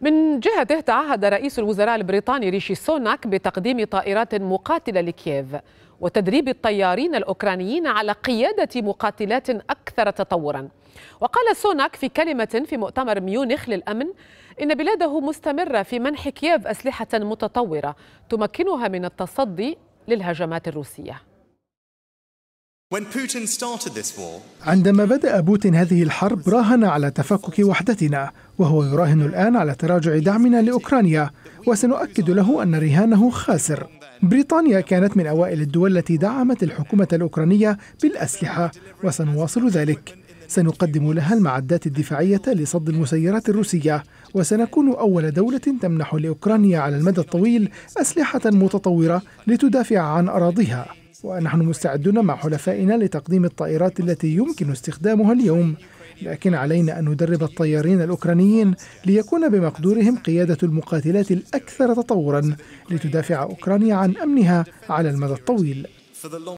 من جهته تعهد رئيس الوزراء البريطاني ريشي سوناك بتقديم طائرات مقاتلة لكييف وتدريب الطيارين الأوكرانيين على قيادة مقاتلات أكثر تطورا وقال سوناك في كلمة في مؤتمر ميونخ للأمن إن بلاده مستمرة في منح كييف أسلحة متطورة تمكنها من التصدي للهجمات الروسيه عندما بدأ بوتين هذه الحرب راهن على تفكك وحدتنا وهو يراهن الآن على تراجع دعمنا لأوكرانيا وسنؤكد له أن رهانه خاسر بريطانيا كانت من أوائل الدول التي دعمت الحكومة الأوكرانية بالأسلحة وسنواصل ذلك سنقدم لها المعدات الدفاعية لصد المسيرات الروسية وسنكون أول دولة تمنح لأوكرانيا على المدى الطويل أسلحة متطورة لتدافع عن أراضيها ونحن مستعدون مع حلفائنا لتقديم الطائرات التي يمكن استخدامها اليوم لكن علينا أن ندرب الطيارين الأوكرانيين ليكون بمقدورهم قيادة المقاتلات الأكثر تطورا لتدافع أوكرانيا عن أمنها على المدى الطويل